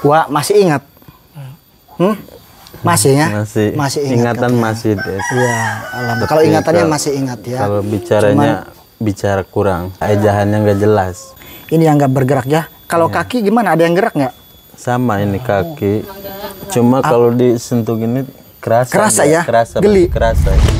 Gua masih ingat. Hmm? Masih ya? Masih. masih ingat ingatan katanya. masih. Iya, alhamdulillah. Kalau ingatannya kalau, masih ingat ya. Kalau bicaranya Cuman, bicara kurang, ya. ejahannya nggak jelas. Ini yang nggak bergerak ya. Kalau ya. kaki gimana? Ada yang gerak nggak? Sama ini kaki. Cuma kalau disentuh gini kerasa. Kerasa ya? ya? Kerasa. Geli. Kerasa. Ya.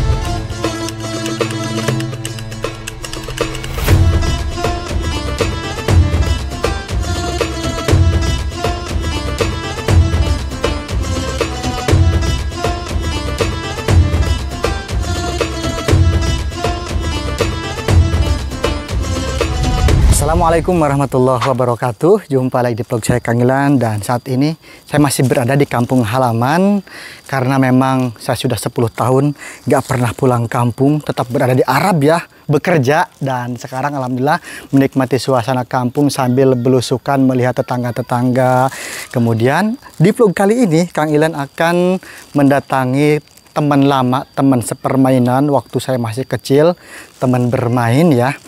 Assalamualaikum warahmatullahi wabarakatuh Jumpa lagi di vlog saya Kang Ilan Dan saat ini saya masih berada di kampung halaman Karena memang saya sudah 10 tahun Gak pernah pulang kampung Tetap berada di Arab ya Bekerja Dan sekarang Alhamdulillah Menikmati suasana kampung Sambil belusukan melihat tetangga-tetangga Kemudian di vlog kali ini Kang Ilan akan mendatangi teman lama, teman sepermainan waktu saya masih kecil, teman bermain ya.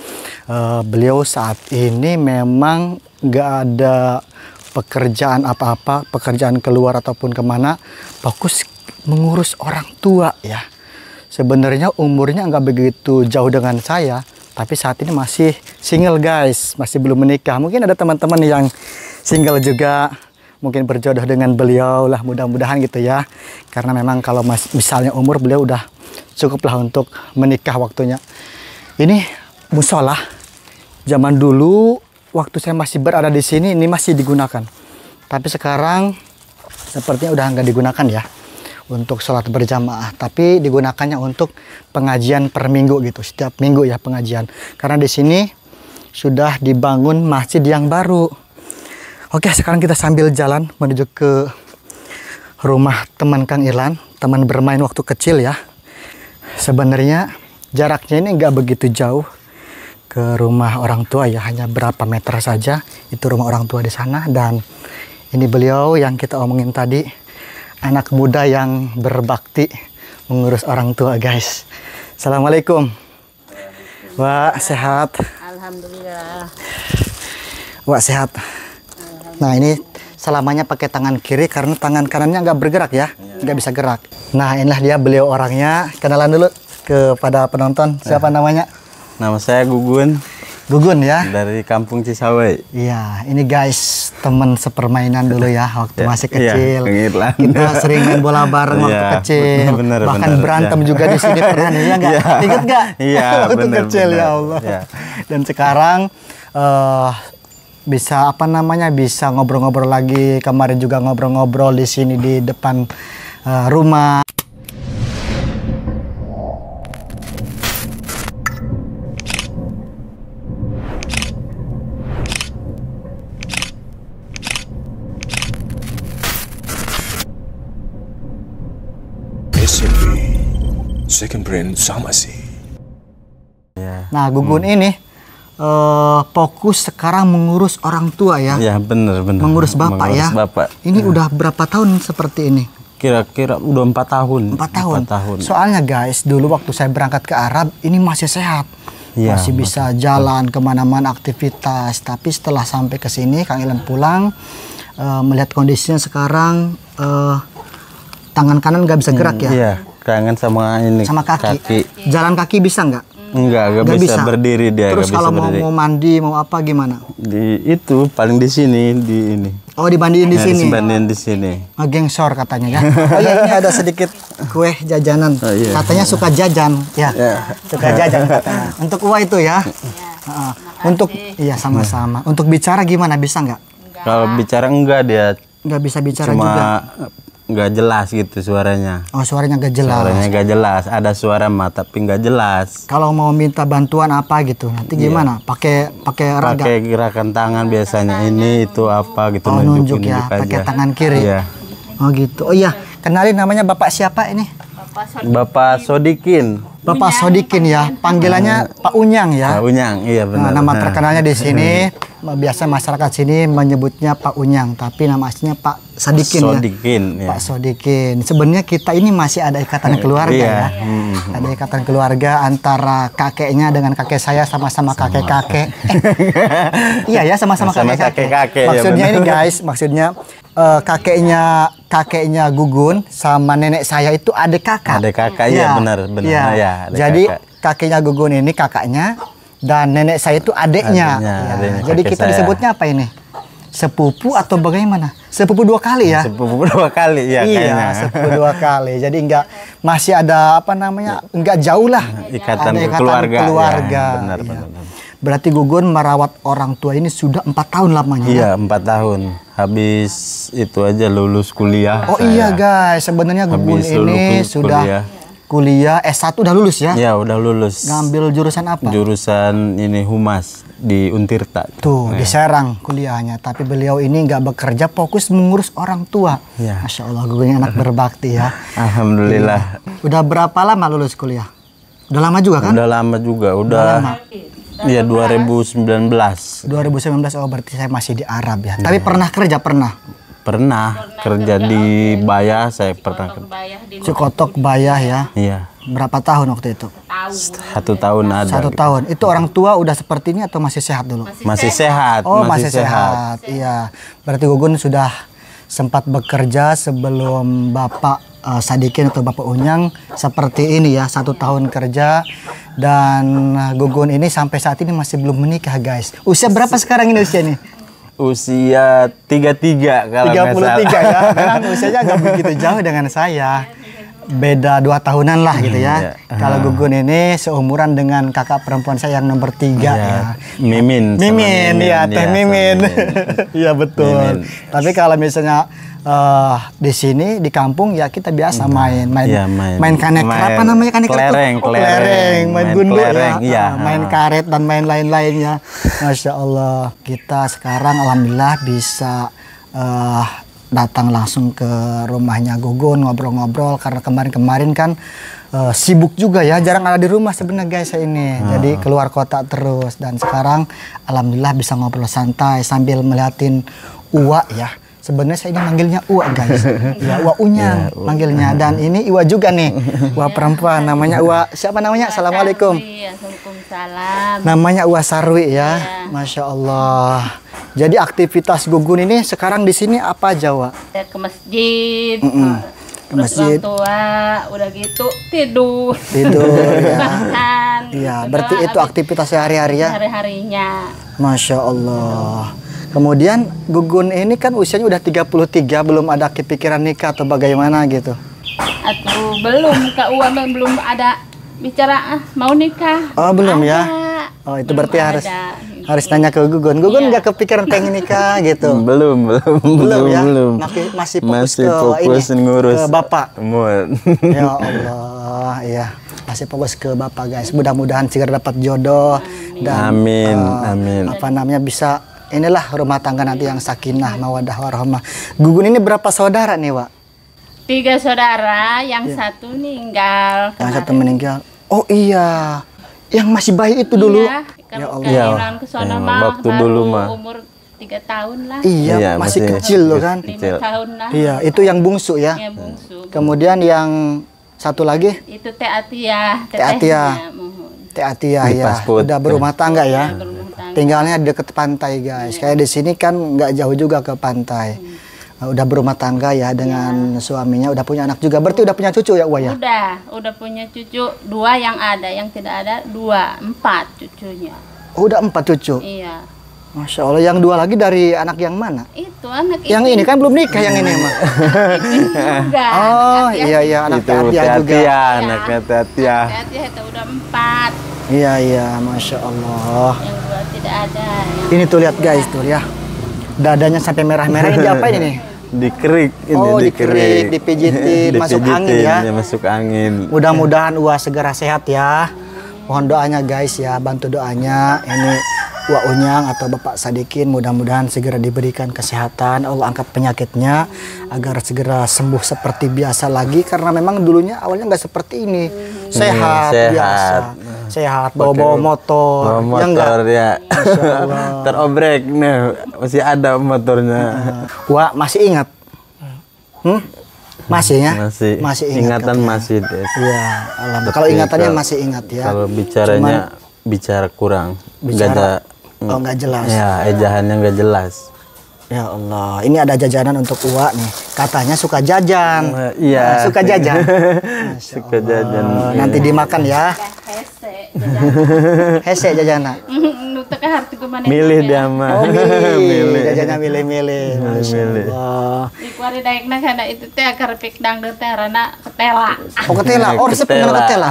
Eh, beliau saat ini memang nggak ada pekerjaan apa-apa, pekerjaan keluar ataupun kemana, fokus mengurus orang tua ya. Sebenarnya umurnya nggak begitu jauh dengan saya, tapi saat ini masih single guys, masih belum menikah. Mungkin ada teman-teman yang single juga, mungkin berjodoh dengan beliau lah mudah-mudahan gitu ya karena memang kalau mas, misalnya umur beliau udah cukup lah untuk menikah waktunya ini musola Zaman dulu waktu saya masih berada di sini ini masih digunakan. Tapi sekarang sepertinya udah nggak digunakan ya untuk sholat berjamaah tapi digunakannya untuk pengajian per minggu gitu setiap minggu ya pengajian karena di sini sudah dibangun masjid yang baru oke sekarang kita sambil jalan menuju ke rumah teman Kang Irlan teman bermain waktu kecil ya sebenarnya jaraknya ini nggak begitu jauh ke rumah orang tua ya hanya berapa meter saja itu rumah orang tua di sana dan ini beliau yang kita omongin tadi anak muda yang berbakti mengurus orang tua guys Assalamualaikum Wah sehat Alhamdulillah Wah sehat Nah ini selamanya pakai tangan kiri karena tangan kanannya nggak bergerak ya iya. nggak bisa gerak Nah inilah dia beliau orangnya kenalan dulu kepada penonton siapa iya. namanya Nama saya Gugun. Gugun ya? Dari kampung Cisawai. Iya, ini guys teman sepermainan dulu ya waktu iya. masih iya, kecil. Ya, kita sering main bola bareng iya, waktu kecil. Bener, Bahkan bener, berantem ya. juga di sini pernah ya Ya. Ingat enggak? Iya, waktu bener, kecil bener. ya Allah. Ya. Dan sekarang uh, bisa apa namanya bisa ngobrol-ngobrol lagi kemarin juga ngobrol-ngobrol di sini di depan uh, rumah second brain sama sih. Ya. Nah, Gugun hmm. ini uh, fokus sekarang mengurus orang tua ya. Iya, benar benar. Mengurus bapak mengurus ya. Bapak. Ini yeah. udah berapa tahun seperti ini? Kira-kira udah empat tahun. Empat tahun. tahun. Soalnya guys, dulu waktu saya berangkat ke Arab ini masih sehat. Ya, masih bisa betul. jalan kemana-mana aktivitas tapi setelah sampai ke sini Kang Ilham pulang uh, melihat kondisinya sekarang uh, tangan kanan nggak bisa gerak hmm, ya iya kangen sama ini sama kaki, kaki. jalan kaki bisa nggak Enggak, enggak, bisa, bisa berdiri dia. Terus kalau mau mau mandi mau apa gimana? Di itu paling di sini di ini. Oh dibandingin di sini. Ya? dibandingin di sini. Oh, gengsor katanya ya. Oh iya ini ada sedikit kue jajanan. Oh, iya. Katanya suka jajan ya. Yeah. Suka jajan katanya. Untuk uang itu ya. Yeah. Untuk iya sama-sama. Untuk bicara gimana bisa nggak? Kalau bicara enggak dia. Nggak bisa bicara cuma juga nggak jelas gitu suaranya. Oh suaranya nggak jelas. Suaranya nggak jelas. Ada suara mah tapi nggak jelas. Kalau mau minta bantuan apa gitu nanti iya. gimana? Pakai pakai raga. Pakai gerakan tangan biasanya ini itu apa gitu. Oh nunjuk, ya. Pakai tangan kiri. Iya. Yeah. Oh gitu. Oh iya. Kenalin namanya bapak siapa ini? Bapak Sodikin. Bapak Sodikin ya, panggilannya iya. Pak Unyang ya. Pak Unyang, iya nah, benar. Nah, nama terkenalnya di sini biasa masyarakat sini menyebutnya Pak Unyang, tapi nama aslinya Pak Sadikin Sodikin ya. ya. Pak Sodikin. Sebenarnya kita ini masih ada ikatan iya. keluarga iya. ya. Hmm. Ada ikatan keluarga antara kakeknya dengan kakek saya sama-sama kakek-kakek. iya ya sama-sama kakek-kakek. Ya, maksudnya ya ini guys, maksudnya uh, kakeknya kakeknya Gugun sama nenek saya itu adik kakak. Adik kakak ya, ya benar benar ya. ya jadi kakak. kakeknya Gugun ini kakaknya dan nenek saya itu adeknya, ya, jadi kita saya. disebutnya apa ini? Sepupu atau bagaimana? Sepupu dua kali ya? Sepupu dua kali ya iya, kayaknya. sepupu dua kali. Jadi enggak masih ada apa namanya? enggak jauh lah ikatan, ada ikatan keluarga. Iya, keluarga. Ya, benar, iya. benar, benar. Berarti Gugun merawat orang tua ini sudah empat tahun lamanya. Iya, kan? empat tahun. Habis itu aja lulus kuliah. Oh iya, saya. iya guys, sebenarnya Gugun ini ini kuliah. sudah kuliah S1 udah lulus ya? Ya, udah lulus. Ngambil jurusan apa? Jurusan ini humas di Untirta. Tuh, ya. di iya. Serang kuliahnya. Tapi beliau ini nggak bekerja, fokus mengurus orang tua. Ya. Masya Allah, gue gurunya anak berbakti ya. Alhamdulillah. Ya. Udah berapa lama lulus kuliah? Udah lama juga kan? Udah lama juga, udah. lama. Iya 2019. 2019 oh berarti saya masih di Arab ya. ya. Tapi pernah kerja pernah? Pernah, kerja, di Bayah saya pernah. cukotok Cikotok Bayah ya. Iya. Berapa tahun waktu itu? Satu tahun ada. Satu tahun. Itu orang tua udah seperti ini atau masih sehat dulu? Masih, sehat. Oh, masih, sehat. Iya. Berarti Gugun sudah sempat bekerja sebelum Bapak eh, Sadikin atau Bapak Unyang seperti ini ya satu tahun kerja dan Gugun ini sampai saat ini masih belum menikah guys usia berapa sekarang ini usia ini usia 33 kalau 33 nggak ya. Memang usianya agak begitu jauh dengan saya. Beda dua tahunan lah gitu ya. Hmm, Kalau ah. Gugun ini seumuran dengan kakak perempuan saya yang nomor tiga ya. ya. Mimin. Mimin, ya, Teh iya, Mimin. Iya betul. Mimin. Tapi kalau misalnya uh, di sini di kampung ya kita biasa main main ya, main, main kanek apa namanya kanek kelereng, oh, kelereng, kelereng main, gundul ya. kelereng, ya, ya. Uh, main karet dan main lain-lainnya masya allah kita sekarang alhamdulillah bisa uh, datang langsung ke rumahnya Gogon ngobrol-ngobrol karena kemarin-kemarin kan uh, sibuk juga ya jarang ada di rumah sebenarnya guys saya ini uh. jadi keluar kota terus dan sekarang alhamdulillah bisa ngobrol santai sambil meliatin uang ya Sebenarnya saya ini manggilnya Ua guys. Ya Ua Unyang ya, manggilnya dan ini Iwa juga nih. Ua perempuan namanya Ua siapa namanya? Assalamualaikum. Iya, namanya Ua Sarwi ya. Iya. Masya Allah. Jadi aktivitas Gugun ini sekarang di sini apa Jawa? Ke masjid. Mm -mm ke masjid. Orang tua udah gitu tidur. Tidur ya. Makan. Iya, berarti itu aktivitas sehari-hari ya. Hari-harinya. Masya Allah. Kemudian Gugun ini kan usianya udah 33 belum ada kepikiran nikah atau bagaimana gitu. Aku belum Kak Uwan belum ada bicara ah, mau nikah. Oh, belum ya? ada. ya. Oh, itu belum berarti ada. harus harus tanya ke Gugun. Gugun iya. nggak yeah. kepikiran ini nikah gitu. belum, belum, belum, ya? belum. Masih, masih fokus masih ke ini, ngurus ke bapak. Muat. ya Allah, ya masih fokus ke bapak guys. Mudah-mudahan segera dapat jodoh amin. dan amin, uh, amin. Apa namanya bisa inilah rumah tangga nanti yang sakinah mawadah warahmah. Gugun ini berapa saudara nih, Wak? Tiga saudara, yang yeah. satu meninggal. Yang satu meninggal. Oh iya, yang masih bayi itu dulu. Iya, kamu ya Allah. ke ya, mah waktu baru dulu mah umur tiga tahun lah. Iya, iya masih, masih kecil loh kan. Lima tahun lah. Iya, itu yang bungsu ya. ya bungsu. Kemudian yang satu lagi? Itu Teatia Teatia Teatia ya. Udah berumah tangga ya. ya Tinggalnya deket pantai guys. Iya. Kayak di sini kan nggak jauh juga ke pantai. Hmm Ah, udah berumah tangga ya dengan ya. suaminya udah punya anak juga berarti udah punya cucu ya Uwaya? udah udah punya cucu dua yang ada yang tidak ada dua empat cucunya oh, udah empat cucu iya Masya Allah, yang dua lagi dari anak yang mana? Itu anak yang ini, ini kan belum nikah yang ini emang Oh anak iya iya anak itu tia juga. Iya anaknya Tia, tia itu udah empat. Iya iya, masya Allah. Yang dua tidak ada. ini tuh lihat guys tuh ya, dadanya sampai merah-merah ini apa ini dikerik ini oh, dikerik, dipijiti dipijitin, masuk angin ya. ya masuk angin mudah-mudahan uah segera sehat ya mohon doanya guys ya bantu doanya ini uah Unyang atau Bapak Sadikin mudah-mudahan segera diberikan kesehatan Allah angkat penyakitnya agar segera sembuh seperti biasa lagi karena memang dulunya awalnya nggak seperti ini sehat, hmm, sehat. Iya, biasa sehat bawa-bawa motor, bawa ya motor ya enggak ya. terobrek nih masih ada motornya gua masih ingat hmm? masih ya masih masih ingat ingatan katanya. masih ya alhamdulillah kalau ingatannya kalo, masih ingat ya kalau bicaranya Cuman, bicara kurang bicara, ada oh, enggak jelas ya, ya. ejahannya enggak jelas Ya Allah, ini ada jajanan untuk Uwa nih. Katanya suka jajan. Uh, iya. Nah, suka jajan. suka jajan. Nanti iya. dimakan ya. hese jajana milih ya? dia mah oh, Jajanan milih. milih jajana milih milih masyaallah ikuari daekna itu teh karepik dangdut teh rana ketela oh ketela oh resep kenal ketela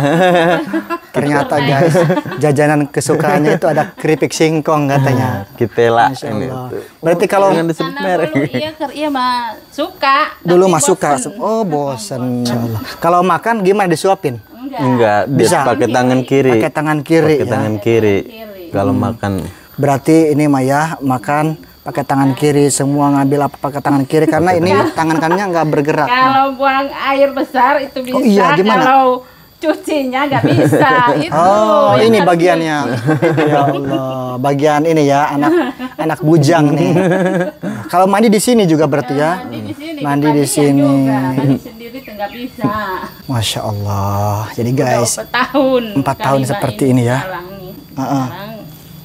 ternyata guys jajanan kesukaannya itu ada keripik singkong katanya ketela ini berarti kalau jangan disebut merek iya iya mah suka dulu mah suka oh bosen kalau makan gimana disuapin enggak? Enggak, bisa pakai tangan kiri. Pakai tangan kiri. Pakai ya. tangan kiri. Kalau hmm. makan. Berarti ini Maya makan pakai tangan kiri semua ngambil apa pakai tangan kiri karena ini tangan kanannya nggak bergerak. Kalau buang air besar itu oh bisa. Oh, iya, gimana? Kalau cucinya nggak bisa itu. Oh, ini bagiannya. ya Allah, bagian ini ya anak anak bujang nih. Kalau mandi di sini juga berarti ya. Nah, mandi di sini. Mandi di ya sini gitu nggak bisa. Masya Allah. Jadi guys, empat tahun. empat tahun seperti ini, ini ya. Sekarang nih. Uh -uh. Sekarang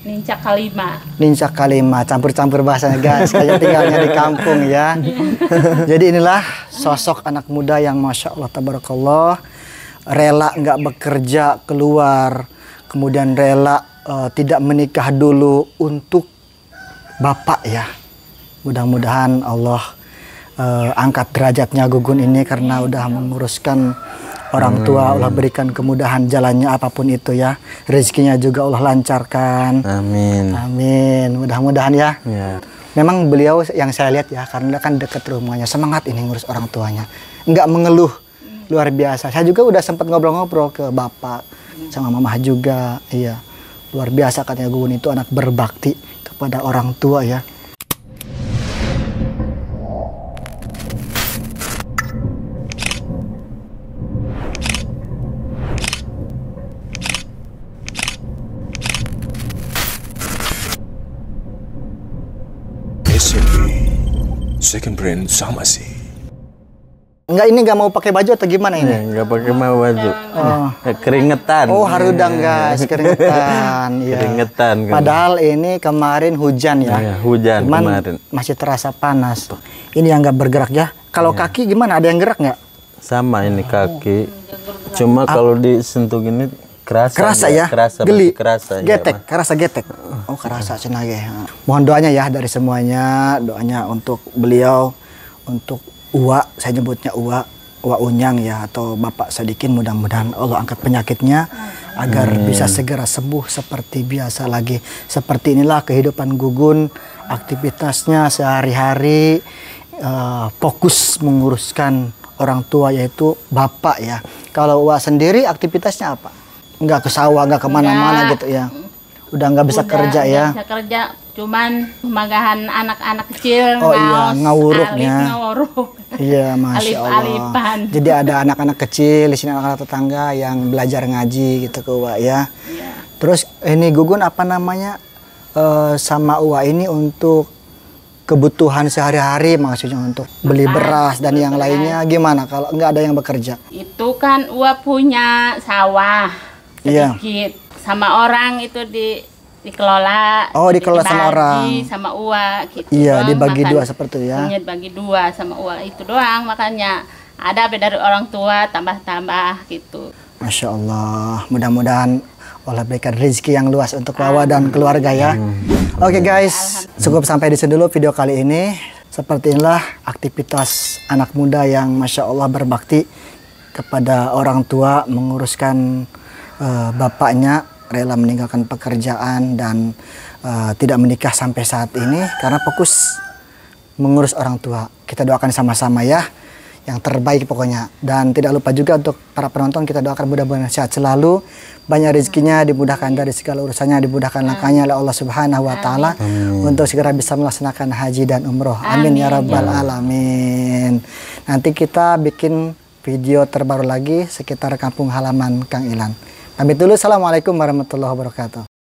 Nincak kalima. Nincak kalima, campur-campur bahasanya guys, kayak tinggalnya di kampung ya. Iya. Jadi inilah sosok anak muda yang masya Allah tabarakallah rela nggak bekerja keluar, kemudian rela uh, tidak menikah dulu untuk bapak ya. Mudah-mudahan Allah uh, angkat derajatnya Gugun ini karena udah menguruskan orang hmm. tua Allah berikan kemudahan jalannya apapun itu ya rezekinya juga Allah lancarkan amin amin mudah-mudahan ya, ya. memang beliau yang saya lihat ya karena kan deket rumahnya semangat ini ngurus orang tuanya nggak mengeluh luar biasa saya juga udah sempat ngobrol-ngobrol ke bapak sama mamah juga iya luar biasa katanya Gugun itu anak berbakti kepada orang tua ya sama sih. Enggak ini enggak mau pakai baju atau gimana ini? Enggak pakai mau baju. Oh. Keringetan. Oh, harudang guys, keringetan. ya. Keringetan. Kan. Padahal ini kemarin hujan ya. ya hujan Cuman kemarin. Masih terasa panas. Tuh. Ini yang enggak bergerak ya. Kalau ya. kaki gimana? Ada yang gerak enggak? Sama ini kaki. Cuma ah. kalau disentuh gini kerasa. Kerasa ya? Kerasa. Geli. Iya, kerasa. Getek. Ya, kerasa getek. Oh, kerasa cenage ya. Mohon doanya ya dari semuanya, doanya untuk beliau untuk uwa saya nyebutnya uwa uwa unyang ya atau bapak sadikin mudah-mudahan Allah angkat penyakitnya agar hmm. bisa segera sembuh seperti biasa lagi seperti inilah kehidupan gugun aktivitasnya sehari-hari uh, fokus menguruskan orang tua yaitu bapak ya kalau uwa sendiri aktivitasnya apa Enggak ke sawah nggak kemana-mana gitu ya udah nggak bisa udah, kerja ya bisa kerja cuman magahan anak-anak kecil oh iya, ngaos, iya ngawuruknya iya masya alif, allah alipan. jadi ada anak-anak kecil di sini anak-anak tetangga yang belajar ngaji gitu ke wa ya iya. terus ini gugun apa namanya e, sama wa ini untuk kebutuhan sehari-hari maksudnya untuk beli beras dan yang beras. lainnya gimana kalau nggak ada yang bekerja itu kan Uwa punya sawah iya. sedikit iya sama orang itu di dikelola oh dikelola dibagi, sama orang sama uang gitu iya doang, dibagi makan, dua seperti ya dibagi dua sama uang itu doang makanya ada apa orang tua tambah-tambah gitu Masya Allah mudah-mudahan Allah berikan rezeki yang luas untuk Wawa dan keluarga ya. Oke okay, guys, cukup sampai di sini dulu video kali ini. Seperti inilah aktivitas anak muda yang Masya Allah berbakti kepada orang tua menguruskan uh, bapaknya rela meninggalkan pekerjaan dan uh, tidak menikah sampai saat ini karena fokus mengurus orang tua. Kita doakan sama-sama ya yang terbaik pokoknya. Dan tidak lupa juga untuk para penonton kita doakan mudah-mudahan sehat selalu, banyak rezekinya, dimudahkan dari segala urusannya, dimudahkan langkahnya oleh Allah Subhanahu wa taala untuk segera bisa melaksanakan haji dan umroh. Amin, ya Amin. ya rabbal alamin. Nanti kita bikin video terbaru lagi sekitar kampung halaman Kang Ilan. Amin dulu, Assalamualaikum warahmatullahi wabarakatuh.